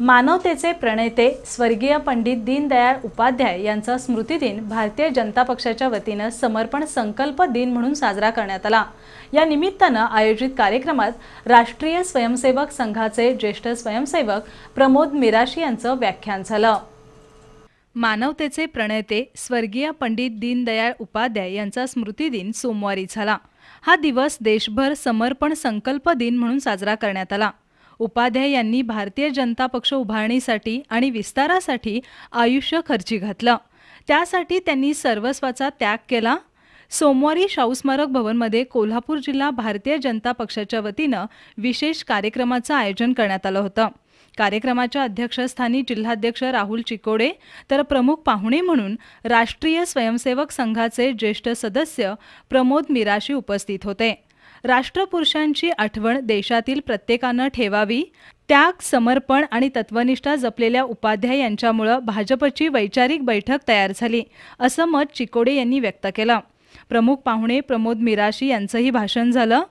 मानवतेचे प्रणेते स्वर्गीय पंडित दीनदयाळ उपाध्याय यांचा स्मृतिदिन भारतीय जनता पक्षाच्या वतीनं समर्पण संकल्प दिन म्हणून साजरा करण्यात आला या निमित्तानं आयोजित कार्यक्रमात राष्ट्रीय स्वयंसेवक संघाचे ज्येष्ठ स्वयंसेवक प्रमोद मिराशी यांचं व्याख्यान झालं मानवतेचे प्रणेते स्वर्गीय पंडित दीनदयाळ उपाध्याय यांचा स्मृतिदिन सोमवारी झाला हा दिवस देशभर समर्पण संकल्प दिन म्हणून साजरा करण्यात आला उपाध्याय यांनी भारतीय जनता पक्ष उभारणीसाठी आणि विस्तारासाठी आयुष्य खर्ची घातलं त्यासाठी त्यांनी सर्वस्वाचा त्याग केला सोमवारी शाहू स्मारक भवनमध्ये कोल्हापूर जिल्हा भारतीय जनता पक्षाच्या वतीनं विशेष कार्यक्रमाचं आयोजन करण्यात आलं होतं कार्यक्रमाच्या अध्यक्षस्थानी जिल्हाध्यक्ष राहुल चिकोडे तर प्रमुख पाहुणे म्हणून राष्ट्रीय स्वयंसेवक संघाचे ज्येष्ठ सदस्य प्रमोद मिराशी उपस्थित होते राष्ट्रपुरुषांची आठवण देशातील प्रत्येकानं ठेवावी त्याग समर्पण आणि तत्वनिष्ठा जपलेल्या उपाध्याय यांच्यामुळं भाजपची वैचारिक बैठक तयार झाली असं मत चिकोडे यांनी व्यक्त केलं प्रमुख पाहुणे प्रमोद मिराशी यांचंही भाषण झालं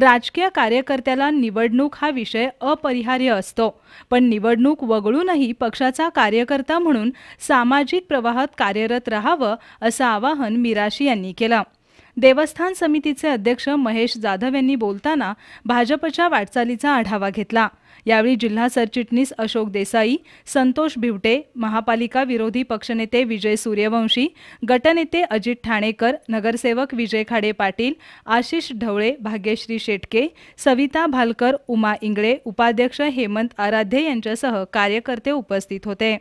राजकीय कार्यकर्त्याला निवडणूक हा विषय अपरिहार्य असतो पण निवडणूक वगळूनही पक्षाचा कार्यकर्ता म्हणून सामाजिक प्रवाहात कार्यरत राहावं असं आवाहन मिराशी यांनी केलं देवस्थान समितीचे अध्यक्ष महेश जाधव यांनी बोलताना भाजपच्या वाटचालीचा आढावा घेतला यावेळी जिल्हा सरचिटणीस अशोक देसाई संतोष भिवटे महापालिका विरोधी पक्षनेते विजय सूर्यवंशी गटनेते अजित ठाणेकर नगरसेवक विजय खाडे पाटील आशिष ढवळे भाग्यश्री शेटके सविता भालकर उमा इंगळे उपाध्यक्ष हेमंत आराध्ये यांच्यासह कार्यकर्ते उपस्थित होते